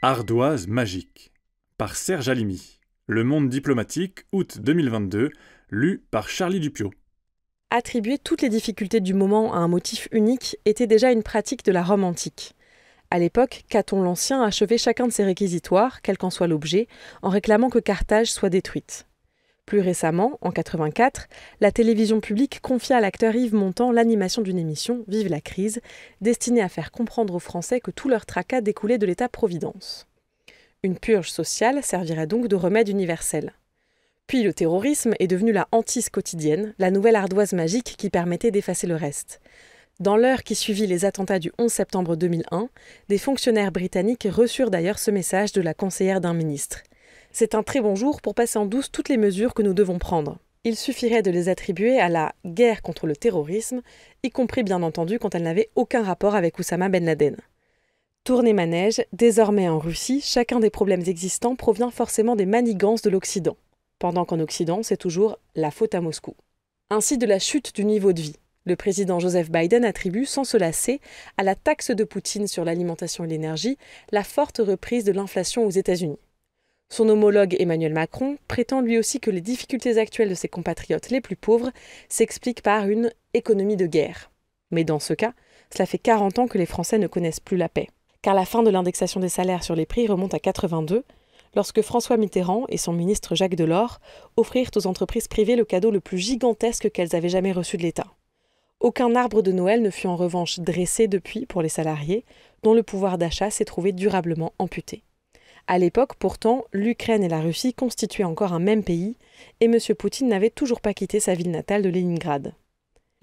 Ardoise magique par Serge Alimi. Le Monde diplomatique, août 2022, lu par Charlie Dupiot. Attribuer toutes les difficultés du moment à un motif unique était déjà une pratique de la Rome antique. À l'époque, Caton l'Ancien achevait chacun de ses réquisitoires, quel qu'en soit l'objet, en réclamant que Carthage soit détruite. Plus récemment, en 84, la télévision publique confia à l'acteur Yves Montand l'animation d'une émission, Vive la crise, destinée à faire comprendre aux Français que tout leur tracas découlait de l'État-providence. Une purge sociale servirait donc de remède universel. Puis le terrorisme est devenu la hantise quotidienne, la nouvelle ardoise magique qui permettait d'effacer le reste. Dans l'heure qui suivit les attentats du 11 septembre 2001, des fonctionnaires britanniques reçurent d'ailleurs ce message de la conseillère d'un ministre c'est un très bon jour pour passer en douce toutes les mesures que nous devons prendre. Il suffirait de les attribuer à la guerre contre le terrorisme, y compris bien entendu quand elle n'avait aucun rapport avec Oussama Ben Laden. Tournée manège, désormais en Russie, chacun des problèmes existants provient forcément des manigances de l'Occident, pendant qu'en Occident, c'est toujours la faute à Moscou. Ainsi de la chute du niveau de vie. Le président Joseph Biden attribue, sans se lasser, à la taxe de Poutine sur l'alimentation et l'énergie, la forte reprise de l'inflation aux États-Unis. Son homologue Emmanuel Macron prétend lui aussi que les difficultés actuelles de ses compatriotes les plus pauvres s'expliquent par une économie de guerre. Mais dans ce cas, cela fait 40 ans que les Français ne connaissent plus la paix. Car la fin de l'indexation des salaires sur les prix remonte à 82, lorsque François Mitterrand et son ministre Jacques Delors offrirent aux entreprises privées le cadeau le plus gigantesque qu'elles avaient jamais reçu de l'État. Aucun arbre de Noël ne fut en revanche dressé depuis pour les salariés, dont le pouvoir d'achat s'est trouvé durablement amputé. À l'époque, pourtant, l'Ukraine et la Russie constituaient encore un même pays, et M. Poutine n'avait toujours pas quitté sa ville natale de Leningrad.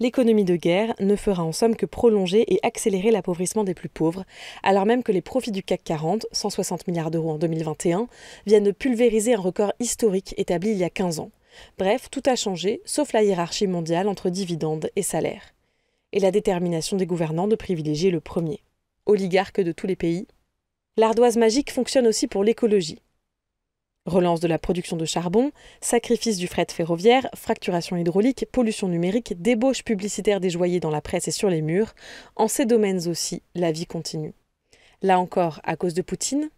L'économie de guerre ne fera en somme que prolonger et accélérer l'appauvrissement des plus pauvres, alors même que les profits du CAC 40, 160 milliards d'euros en 2021, viennent pulvériser un record historique établi il y a 15 ans. Bref, tout a changé, sauf la hiérarchie mondiale entre dividendes et salaires. Et la détermination des gouvernants de privilégier le premier. Oligarque de tous les pays, l'ardoise magique fonctionne aussi pour l'écologie. Relance de la production de charbon, sacrifice du fret ferroviaire, fracturation hydraulique, pollution numérique, débauche publicitaire des joyers dans la presse et sur les murs, en ces domaines aussi, la vie continue. Là encore, à cause de Poutine,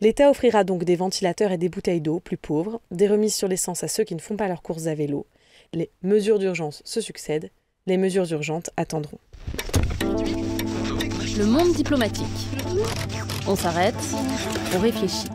l'État offrira donc des ventilateurs et des bouteilles d'eau plus pauvres, des remises sur l'essence à ceux qui ne font pas leurs courses à vélo. Les mesures d'urgence se succèdent, les mesures urgentes attendront le monde diplomatique. On s'arrête, on réfléchit.